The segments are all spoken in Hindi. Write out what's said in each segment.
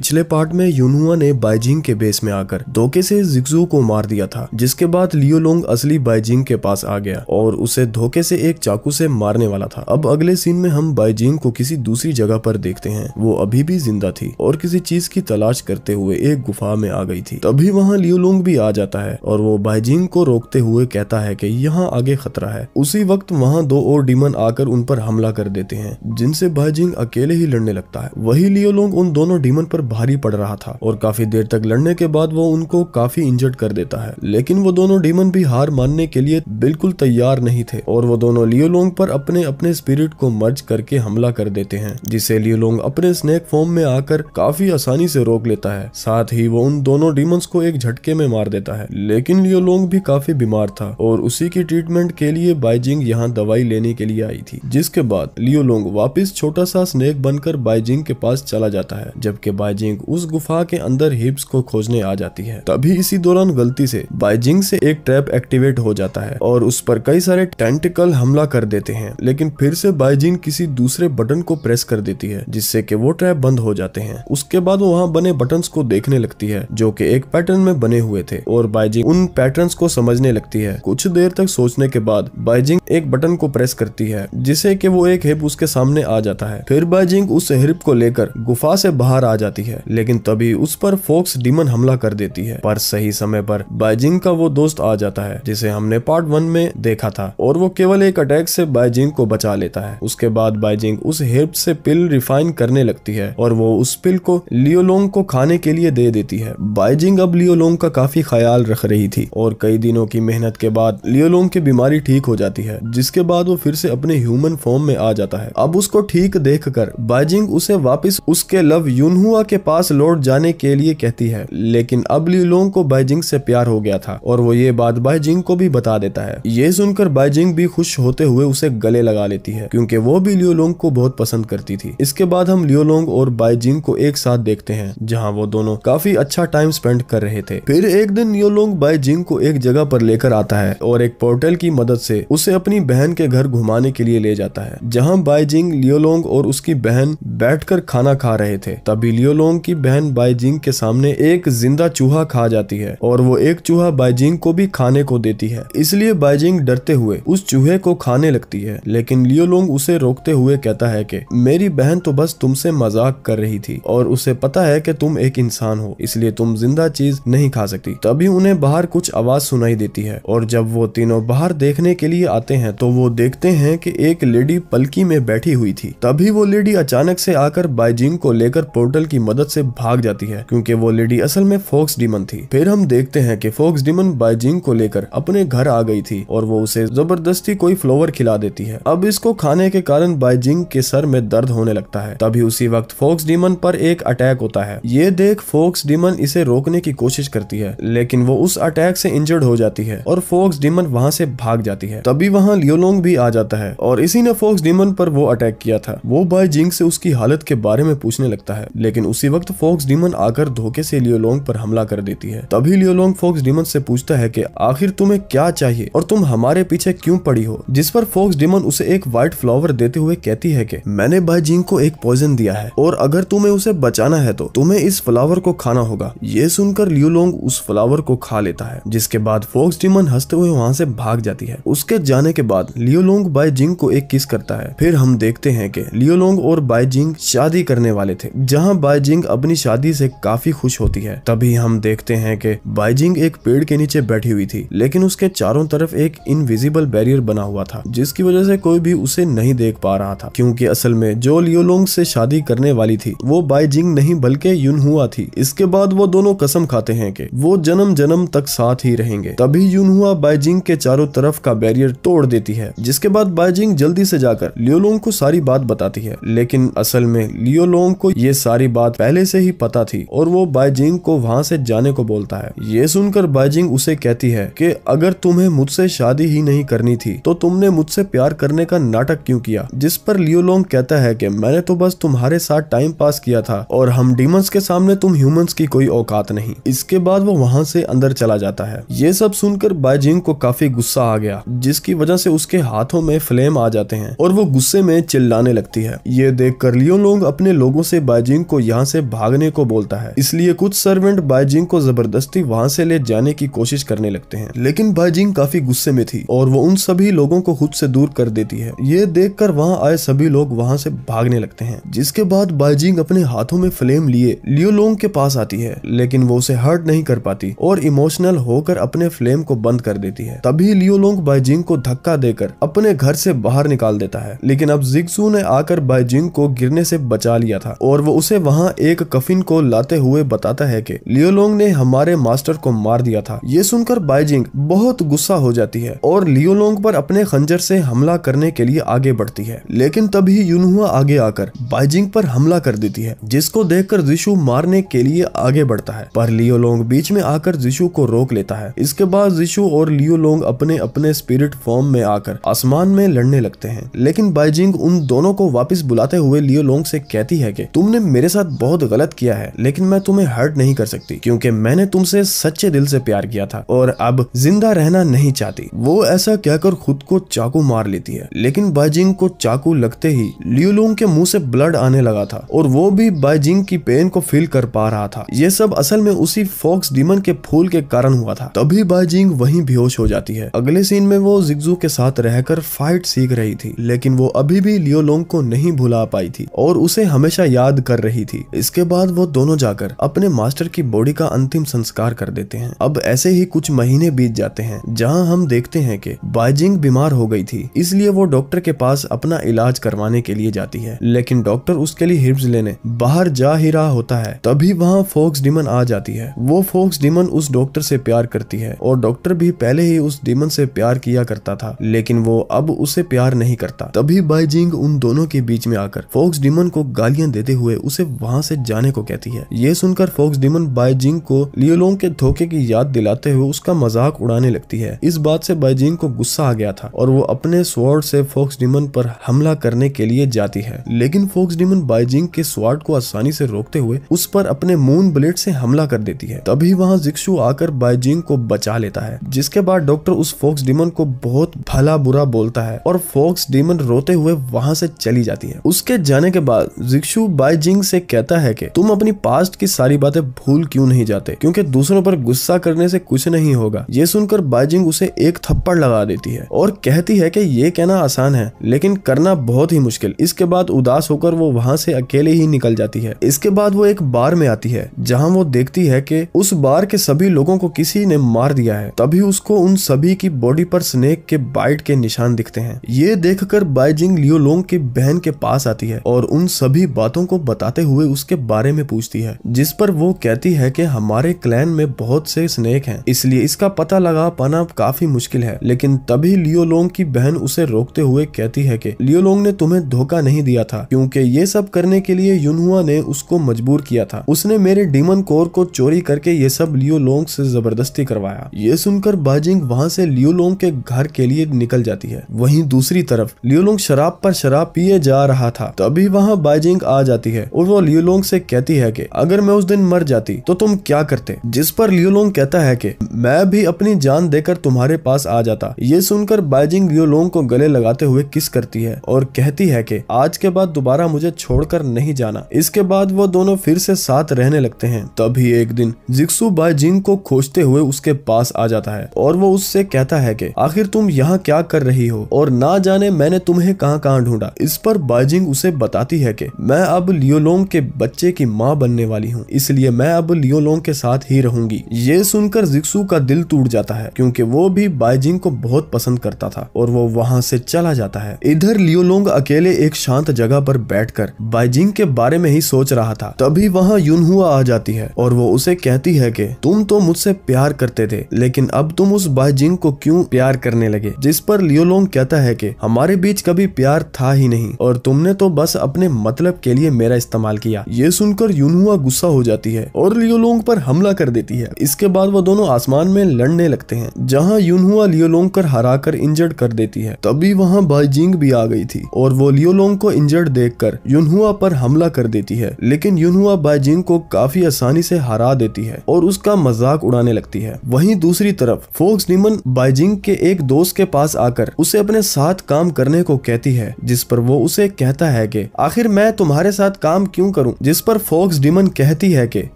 पिछले पार्ट में यूनुआ ने बाइजिंग के बेस में आकर धोखे से जिक्जू को मार दिया था जिसके बाद लियोलोंग असली बाइजिंग के पास आ गया और उसे धोखे से एक चाकू से मारने वाला था अब अगले सीन में हम बाइजिंग को किसी दूसरी जगह पर देखते हैं वो अभी भी जिंदा थी और किसी चीज की तलाश करते हुए एक गुफा में आ गई थी तभी वहाँ लियोलोंग भी आ जाता है और वो बाइजिंग को रोकते हुए कहता है की यहाँ आगे खतरा है उसी वक्त वहाँ दो और डीमन आकर उन पर हमला कर देते हैं जिनसे बाइजिंग अकेले ही लड़ने लगता है वही लियोलोंग उन दोनों डीमन पर भारी पड़ रहा था और काफी देर तक लड़ने के बाद वो उनको काफी इंजर्ड कर देता है लेकिन वो दोनों डीमन भी हार मानने के लिए बिल्कुल तैयार नहीं थे और वो दोनों लियोलोंग पर अपने अपने स्पिरिट को मर्ज करके हमला कर देते हैं जिसे लियोलोंग अपने स्नेक फॉर्म में आकर काफी आसानी से रोक लेता है साथ ही वो उन दोनों डीमंस को एक झटके में मार देता है लेकिन लियोलोंग भी काफी बीमार था और उसी की ट्रीटमेंट के लिए बाइजिंग यहाँ दवाई लेने के लिए आई थी जिसके बाद लियोलोंग वापिस छोटा सा स्नेक बनकर बाइजिंग के पास चला जाता है जबकि बाइजिंग बाइजिंग उस गुफा के अंदर हिप्स को खोजने आ जाती है तभी इसी दौरान गलती से बाइजिंग से एक ट्रैप एक्टिवेट हो जाता है और उस पर कई सारे टेंटिकल हमला कर देते हैं लेकिन फिर से बाइजिंग किसी दूसरे बटन को प्रेस कर देती है जिससे कि वो ट्रैप बंद हो जाते हैं उसके बाद वो वहाँ बने बटन को देखने लगती है जो की एक पैटर्न में बने हुए थे और बाइजिंग उन पैटर्न को समझने लगती है कुछ देर तक सोचने के बाद बाइजिंग एक बटन को प्रेस करती है जिसे की वो एक हिप उसके सामने आ जाता है फिर बाइजिंग उस हिप को लेकर गुफा से बाहर आ जाती जाती है लेकिन तभी उस पर फोक्स डिमन हमला कर देती है पर सही समय पर बाइजिंग का वो दोस्त आ जाता है जिसे हमने पार्ट वन में देखा था और वो केवल एक अटैक से बाइजिंग को बचा लेता है उसके बाद बाइजिंग उस हेल्प से पिल रिफाइन करने लगती है और वो उस पिल को लियोलोंग को खाने के लिए दे देती है बाइजिंग अब लियोलोंग का काफी ख्याल रख रही थी और कई दिनों की मेहनत के बाद लियोलोंग की बीमारी ठीक हो जाती है जिसके बाद वो फिर से अपने ह्यूमन फॉर्म में आ जाता है अब उसको ठीक देख कर बाइजिंग उसे वापिस उसके लव युनहुआ के पास लौट जाने के लिए कहती है लेकिन अब लीलोंग को बाइजिंग से प्यार हो गया था और वो ये बात बाइजिंग को भी बता देता है ये सुनकर बाइजिंग भी खुश होते हुए उसे गले लगा लेती है क्योंकि वो भी लियोलोंग को बहुत पसंद करती थी इसके बाद हम लियोलोंग और बाइजिंग को एक साथ देखते हैं जहाँ वो दोनों काफी अच्छा टाइम स्पेंड कर रहे थे फिर एक दिन लियोलोंग बाइजिंग को एक जगह पर लेकर आता है और एक पोर्टल की मदद से उसे अपनी बहन के घर घुमाने के लिए ले जाता है जहाँ बाइजिंग लियोलोंग और उसकी बहन बैठ खाना खा रहे थे तभी लियोलोंग लोंग की बहन बाईजिंग के सामने एक जिंदा चूहा खा जाती है और वो एक चूहा बाईजिंग को भी खाने को देती है इसलिए बाईजिंग डरते हुए उस चूहे को खाने लगती है लेकिन लियो लोंग उसे रोकते हुए कहता है की मेरी बहन तो बस तुमसे मजाक कर रही थी और उसे पता है की तुम एक इंसान हो इसलिए तुम जिंदा चीज नहीं खा सकती तभी उन्हें बाहर कुछ आवाज सुनाई देती है और जब वो तीनों बाहर देखने के लिए आते हैं तो वो देखते हैं कि एक लेडी पलकी में बैठी हुई थी तभी वो लेडी अचानक से आकर बाइजिंग को लेकर पोर्टल की मदद से भाग जाती है क्योंकि वो लेडी असल में फोक्स डिमन थी फिर हम देखते हैं कि फोक्स डिमन बाइजिंग को लेकर अपने घर आ गई थी और वो उसे जबरदस्ती कोई फ्लोवर खिला देती है अब इसको खाने के कारण बाइजिंग के सर में दर्द होने लगता है तभी उसी वक्त फोक्स डिमन पर एक अटैक होता है ये देख फोक्स डिमन इसे रोकने की कोशिश करती है लेकिन वो उस अटैक से इंजर्ड हो जाती है और फोक्स डिमन वहाँ से भाग जाती है तभी वहाँ लियोलोंग भी आ जाता है और इसी ने फोक्स डिमन पर वो अटैक किया था वो बाइजिंग से उसकी हालत के बारे में पूछने लगता है लेकिन उस उसी वक्त फोक्स डीमन आकर धोखे से लियोलोंग पर हमला कर देती है तभी लियोलोंग फोक्स डीमन से पूछता है कि आखिर तुम्हें क्या चाहिए और तुम हमारे पीछे क्यों पड़ी हो जिस पर फोक्स डीमन उसे एक व्हाइट फ्लावर देते हुए कहती है की मैंने बाइजिंग को एक पॉइजन दिया है और अगर तुम्हें उसे बचाना है तो तुम्हें इस फ्लावर को खाना होगा ये सुनकर लियोलोंग उस फ्लावर को खा लेता है जिसके बाद फोक्स डीमन हंसते हुए वहाँ से भाग जाती है उसके जाने के बाद लियोलोंग बाइजिंग को एक किस करता है फिर हम देखते हैं कि लियोलोंग और बाइजिंग शादी करने वाले थे जहाँ बाइजिंग बाइजिंग अपनी शादी से काफी खुश होती है तभी हम देखते हैं कि बाइजिंग एक पेड़ के नीचे बैठी हुई थी लेकिन उसके चारों तरफ एक इनविजिबल बैरियर बना हुआ था जिसकी वजह से कोई भी उसे नहीं देख पा रहा था क्योंकि असल में जो लियोलोंग से शादी करने वाली थी वो बाइजिंग नहीं बल्कि हुआ थी इसके बाद वो दोनों कसम खाते हैं कि वो जन्म जन्म तक साथ ही रहेंगे तभी हुआ बाइजिंग के चारों तरफ का बैरियर तोड़ देती है जिसके बाद बाइजिंग जल्दी से जाकर लियोलोंग को सारी बात बताती है लेकिन असल में लियोलोंग को ये सारी बात पहले से ही पता थी और वो बाइजिंग को वहाँ से जाने को बोलता है ये सुनकर बाइजिंग उसे कहती है कि अगर तुम्हें मुझसे शादी ही नहीं करनी थी तो तुमने मुझसे प्यार करने का नाटक क्यों किया जिस पर लियोलोंग कहता है कि मैंने तो बस तुम्हारे साथ टाइम पास किया था और हम डीमंस के सामने तुम ह्यूमंस की कोई औकात नहीं इसके बाद वो वहाँ से अंदर चला जाता है ये सब सुनकर बाइजिंग को काफी गुस्सा आ गया जिसकी वजह से उसके हाथों में फ्लेम आ जाते हैं और वो गुस्से में चिल्लाने लगती है ये देख कर लियोलोंग अपने लोगों से बाइजिंग को यहाँ से भागने को बोलता है इसलिए कुछ सर्वेंट बाइजिंग को जबरदस्ती वहाँ से ले जाने की कोशिश करने लगते हैं लेकिन बाइजिंग काफी गुस्से में थी और वो उन सभी लोगों को खुद से दूर कर देती है ये देख कर वहाँ आए सभी लोग वहाँ से भागने लगते हैं जिसके बाद बाइजिंग अपने हाथों में फ्लेम लिए लियोलोंग के पास आती है लेकिन वो उसे हर्ट नहीं कर पाती और इमोशनल होकर अपने फ्लेम को बंद कर देती है तभी लियोलोंग बाइजिंग को धक्का देकर अपने घर से बाहर निकाल देता है लेकिन अब जिक्सू ने आकर बाइजिंग को गिरने से बचा लिया था और वो उसे वहाँ वहाँ एक कफिन को लाते हुए बताता है कि लियोलोंग ने हमारे मास्टर को मार दिया था ये सुनकर बाइजिंग बहुत गुस्सा हो जाती है और लियोलोंग पर अपने खंजर से हमला करने के लिए आगे बढ़ती है लेकिन तभी युनहुआ आगे आकर बाइजिंग पर हमला कर देती है जिसको देख कर जिशु मारने के लिए आगे बढ़ता है पर लियोलोंग बीच में आकर जिशु को रोक लेता है इसके बाद जिशु और लियोलोंग अपने अपने स्पिरिट फॉर्म में आकर आसमान में लड़ने लगते है लेकिन बाइजिंग उन दोनों को वापिस बुलाते हुए लियोलोंग से कहती है कि तुमने मेरे साथ बहुत गलत किया है लेकिन मैं तुम्हें हर्ट नहीं कर सकती क्योंकि मैंने तुमसे सच्चे दिल से प्यार किया था और अब जिंदा रहना नहीं चाहती वो ऐसा कहकर खुद को चाकू मार लेती है लेकिन बाइजिंग को चाकू लगते ही लियोलोंग के मुंह से ब्लड आने लगा था और वो भी बाइजिंग की पेन को फील कर पा रहा था ये सब असल में उसी फॉक्स डीमन के फूल के कारण हुआ था तभी बाइजिंग वही बेहोश हो जाती है अगले सीन में वो जिग्जू के साथ रहकर फाइट सीख रही थी लेकिन वो अभी भी लियोलोंग को नहीं भुला पाई थी और उसे हमेशा याद कर रही थी इसके बाद वो दोनों जाकर अपने मास्टर की बॉडी का अंतिम संस्कार कर देते हैं अब ऐसे ही कुछ महीने बीत जाते हैं जहाँ हम देखते हैं कि बाइजिंग बीमार हो गई थी इसलिए वो डॉक्टर के पास अपना इलाज करवाने के लिए जाती है लेकिन डॉक्टर उसके लिए हिब्स लेने बाहर जा ही रहा होता है तभी वहाँ फोक्स डिमन आ जाती है वो फोक्स डिमन उस डॉक्टर से प्यार करती है और डॉक्टर भी पहले ही उस डिमन से प्यार किया करता था लेकिन वो अब उसे प्यार नहीं करता तभी बाइजिंग उन दोनों के बीच में आकर फोक्स डिमन को गालियां देते हुए उसे वहां वहाँ से जाने को कहती है ये सुनकर फोक्स डिमन बाइजिंग को लियोलोंग के धोखे की याद दिलाते हुए उसका मजाक उड़ाने लगती है इस बात से बाइजिंग को गुस्सा आ गया था और वो अपने स्वॉर्ड से फोक्स डिमन पर हमला करने के लिए जाती है लेकिन फोक्स डिमन बाइजिंग के स्वॉर्ड को आसानी से रोकते हुए उस पर अपने मून ब्लेड से हमला कर देती है तभी वहाँ जिक्सु आकर बाइजिंग को बचा लेता है जिसके बाद डॉक्टर उस फोक्स डिमन को बहुत भला बुरा बोलता है और फोक्स डिमन रोते हुए वहाँ से चली जाती है उसके जाने के बाद जिक्सु बाइजिंग से कहता कहता है कि तुम अपनी पास्ट की सारी बातें भूल क्यों नहीं जाते क्योंकि दूसरों पर गुस्सा करने से कुछ नहीं होगा ये सुनकर बाइजिंग उसे एक थप्पड़ लगा देती है और कहती है कि ये कहना आसान है लेकिन करना बहुत ही मुश्किल इसके बाद उदास होकर वो वहाँ से अकेले ही निकल जाती है इसके बाद वो एक बार में आती है जहाँ वो देखती है कि उस बार के सभी लोगों को किसी ने मार दिया है तभी उसको उन सभी की बॉडी पर स्नेक के बाइट के निशान दिखते हैं ये देखकर बाइजिंग लियोलोंग की बहन के पास आती है और उन सभी बातों को बताते हुए उस उसके बारे में पूछती है जिस पर वो कहती है कि हमारे क्लैन में बहुत से स्नेक हैं इसलिए इसका पता लगा पाना काफी मुश्किल है लेकिन तभी लियोलोंग की बहन उसे रोकते हुए कहती है कि लियोलोंग ने तुम्हें धोखा नहीं दिया था क्योंकि ये सब करने के लिए युनहुआ ने उसको मजबूर किया था उसने मेरे डीमन कोर को चोरी करके ये सब लियोलोंग से जबरदस्ती करवाया ये सुनकर बाजिंग वहाँ से लियोलोंग के घर के लिए निकल जाती है वहीं दूसरी तरफ लियोलोंग शराब पर शराब पिए जा रहा था तभी वहाँ बाइजिंग आ जाती है और वो लियोलोंग लियोलोंग से कहती है कि अगर मैं उस दिन मर जाती तो तुम क्या करते जिस पर लियोलोंग कहता है कि मैं भी अपनी जान देकर तुम्हारे पास आ जाता ये सुनकर बाइजिंग लियोलोंग को गले लगाते हुए किस करती है और कहती है की आज के बाद दोबारा मुझे छोड़कर नहीं जाना इसके बाद वो दोनों फिर से साथ रहने लगते है तभी एक दिन जिक्सु बाइजिंग को खोजते हुए उसके पास आ जाता है और वो उससे कहता है की आखिर तुम यहाँ क्या कर रही हो और ना जाने मैंने तुम्हें कहाँ कहाँ ढूंढा इस पर बाइजिंग उसे बताती है कि मैं अब लियोलोंग के बच्चे की माँ बनने वाली हूँ इसलिए मैं अब लियोलोंग के साथ ही रहूंगी ये सुनकर जिक्सू का दिल टूट जाता है क्योंकि वो भी बाइजिंग को बहुत पसंद करता था और वो वहाँ से चला जाता है इधर लियोलोंग अकेले एक शांत जगह पर बैठ कर बाइजिंग के बारे में ही सोच रहा था तभी वहाँ युनहुआ आ जाती है और वो उसे कहती है की तुम तो मुझसे प्यार करते थे लेकिन अब तुम उस बाइजिंग को क्यूँ प्यार करने लगे जिस पर लियोलोंग कहता है की हमारे बीच कभी प्यार था ही नहीं और तुमने तो बस अपने मतलब के लिए मेरा इस्तेमाल किया दिया ये सुनकर यूनुआ गुस्सा हो जाती है और लियोलोंग पर हमला कर देती है इसके बाद वो दोनों आसमान में लड़ने लगते हैं जहाँ यूनुआ लियोलोंग कर हरा कर इंजर्ड कर देती है तभी वहाँ बाइजिंग भी आ गई थी और वो लियोलोंग को इंजर्ड देख कर युनहुआ पर हमला कर देती है लेकिन यूनहुआ बाइजिंग को काफी आसानी से हरा देती है और उसका मजाक उड़ाने लगती है वही दूसरी तरफ फोक्स निमन बाइजिंग के एक दोस्त के पास आकर उसे अपने साथ काम करने को कहती है जिस पर वो उसे कहता है कि आखिर मैं तुम्हारे साथ काम क्यों करूँ मारूं जिस पर फोक्स डिमन कहती है कि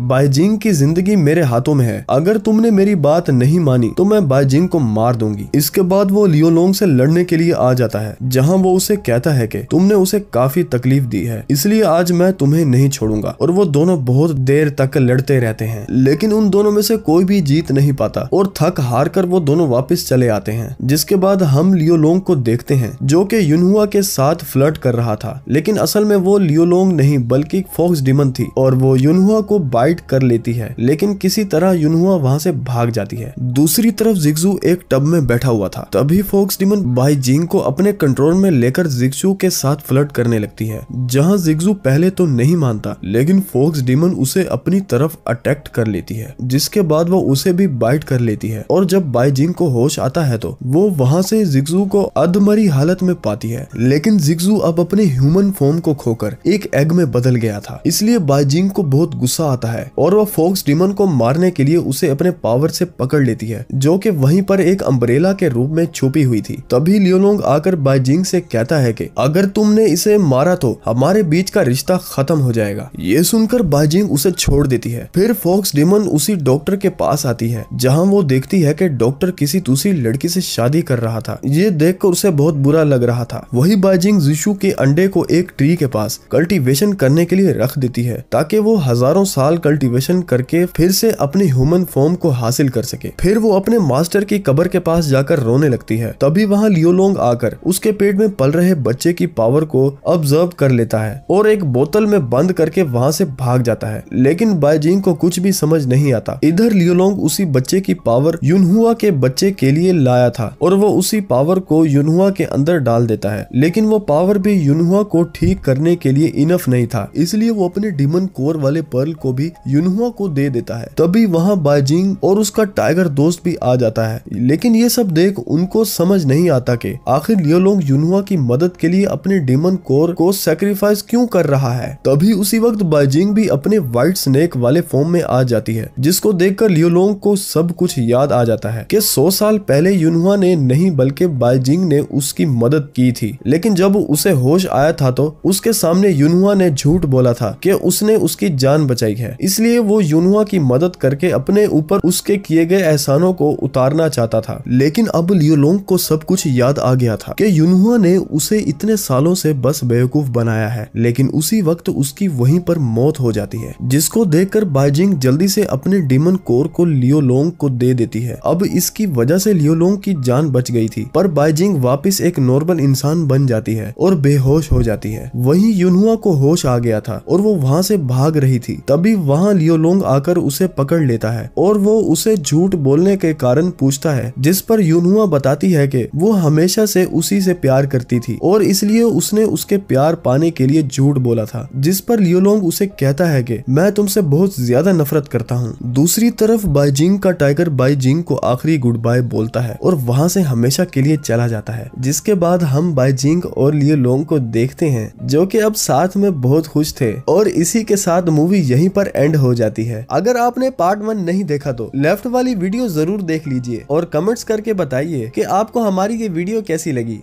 बाइजिंग की जिंदगी मेरे हाथों में है अगर तुमने मेरी बात नहीं मानी तो मैं बाइजिंग को मार दूंगी इसके बाद वो लियोलोंग से लड़ने के लिए आ जाता है जहाँ वो उसे कहता है कि तुमने उसे काफी तकलीफ दी है इसलिए आज मैं तुम्हें नहीं छोड़ूंगा और वो दोनों बहुत देर तक लड़ते रहते हैं लेकिन उन दोनों में से कोई भी जीत नहीं पाता और थक हार कर वो दोनों वापस चले आते हैं जिसके बाद हम लियोलोंग को देखते हैं जो कि युनहुआ के साथ फ्लर्ट कर रहा था लेकिन असल में वो लियोलोंग नहीं बल्कि फॉक्स डिमन थी और वो युनहुआ को बाइट कर लेती है लेकिन किसी तरह युनहुआ वहाँ से भाग जाती है दूसरी तरफ जिग्जू एक टब में बैठा हुआ था तभी फॉक्स डिमन बाई जिंग को अपने कंट्रोल में लेकर जिग्जू के साथ फ्लट करने लगती है जहाँ जिग्जू पहले तो नहीं मानता लेकिन फोक्स डिमन उसे अपनी तरफ अटैक्ट कर लेती है जिसके बाद वो उसे भी बाइट कर लेती है और जब बाईजिंग को होश आता है तो वो वहाँ से जिग्जू को अधमरी हालत में पाती है लेकिन जिग्जू अब अपने ह्यूमन फॉर्म को खोकर एक एग में बदल गया था था इसलिए बाइजिंग को बहुत गुस्सा आता है और वह फोक्स डिमन को मारने के लिए उसे अपने पावर से पकड़ लेती है जो कि वहीं पर एक अम्बरेला के रूप में छुपी हुई थी तभी लियोलोंग आकर बाइजिंग से कहता है कि अगर तुमने इसे मारा तो हमारे बीच का रिश्ता खत्म हो जाएगा ये सुनकर बाइजिंग उसे छोड़ देती है फिर फोक्स डिमन उसी डॉक्टर के पास आती है जहाँ वो देखती है की डॉक्टर किसी दूसरी लड़की से शादी कर रहा था ये देख उसे बहुत बुरा लग रहा था वही बाइजिंग जीशु के अंडे को एक ट्री के पास कल्टीवेशन करने के लिए रख देती है ताकि वो हजारों साल कल्टीवेशन करके फिर से अपने ह्यूमन फॉर्म को हासिल कर सके फिर वो अपने मास्टर की कबर के पास जाकर रोने लगती है तभी वहाँ लियोलोंग आकर उसके पेट में पल रहे बच्चे की पावर को ऑब्जर्व कर लेता है और एक बोतल में बंद करके वहाँ से भाग जाता है लेकिन बायजीन को कुछ भी समझ नहीं आता इधर लियोलोंग उसी बच्चे की पावर युनहुआ के बच्चे के लिए लाया था और वो उसी पावर को युनहुआ के अंदर डाल देता है लेकिन वो पावर भी युनहुआ को ठीक करने के लिए इनफ नहीं था इसलिए वो अपने डिमन कोर वाले पर्ल को भी युनहुआ को दे देता है तभी वहाँ बाइजिंग और उसका टाइगर दोस्त भी आ जाता है लेकिन ये सब देख उनको समझ नहीं आता के आखिर ये लोग युनहुआ की मदद के लिए अपने डिमन कोर को सेक्रीफाइस क्यों कर रहा है तभी उसी वक्त बाइजिंग भी अपने व्हाइट स्नेक वाले फॉर्म में आ जाती है जिसको देखकर लियोलोंग को सब कुछ याद आ जाता है कि 100 साल पहले युनहुआ ने नहीं बल्कि बाइजिंग ने उसकी मदद की थी लेकिन जब उसे होश आया था तो उसके सामने युनहुआ ने झूठ बोला था था कि उसने उसकी जान बचाई है इसलिए वो यूनुआ की मदद करके अपने ऊपर उसके किए गए एहसानों को उतारना चाहता था लेकिन अब लियोलोंग को सब कुछ याद आ गया था कि यूनुआ ने उसे इतने सालों से बस बेवकूफ बनाया है लेकिन उसी वक्त उसकी वहीं पर मौत हो जाती है जिसको देखकर बाइजिंग जल्दी से अपने डीमन कोर को लियोलोंग को दे देती है अब इसकी वजह से लियोलोंग की जान बच गई थी पर बाइजिंग वापिस एक नॉर्मल इंसान बन जाती है और बेहोश हो जाती है वही यूनुआ को होश आ गया था और वो वहां से भाग रही थी तभी वहां लियोलोंग आकर उसे पकड़ लेता है और वो उसे झूठ बोलने के कारण पूछता है जिस पर यूनुआ बताती है कि वो हमेशा से उसी से प्यार करती थी और इसलिए उसने उसके प्यार पाने के लिए झूठ बोला था जिस पर लियोलोंग उसे कहता है कि मैं तुमसे बहुत ज्यादा नफरत करता हूँ दूसरी तरफ बाइजिंग का टाइगर बाइजिंग को आखिरी गुड बाय बोलता है और वहाँ से हमेशा के लिए चला जाता है जिसके बाद हम बाइजिंग और लियोलोंग को देखते हैं जो कि अब साथ में बहुत खुश थे और इसी के साथ मूवी यहीं पर एंड हो जाती है अगर आपने पार्ट वन नहीं देखा तो लेफ्ट वाली वीडियो जरूर देख लीजिए और कमेंट्स करके बताइए कि आपको हमारी ये वीडियो कैसी लगी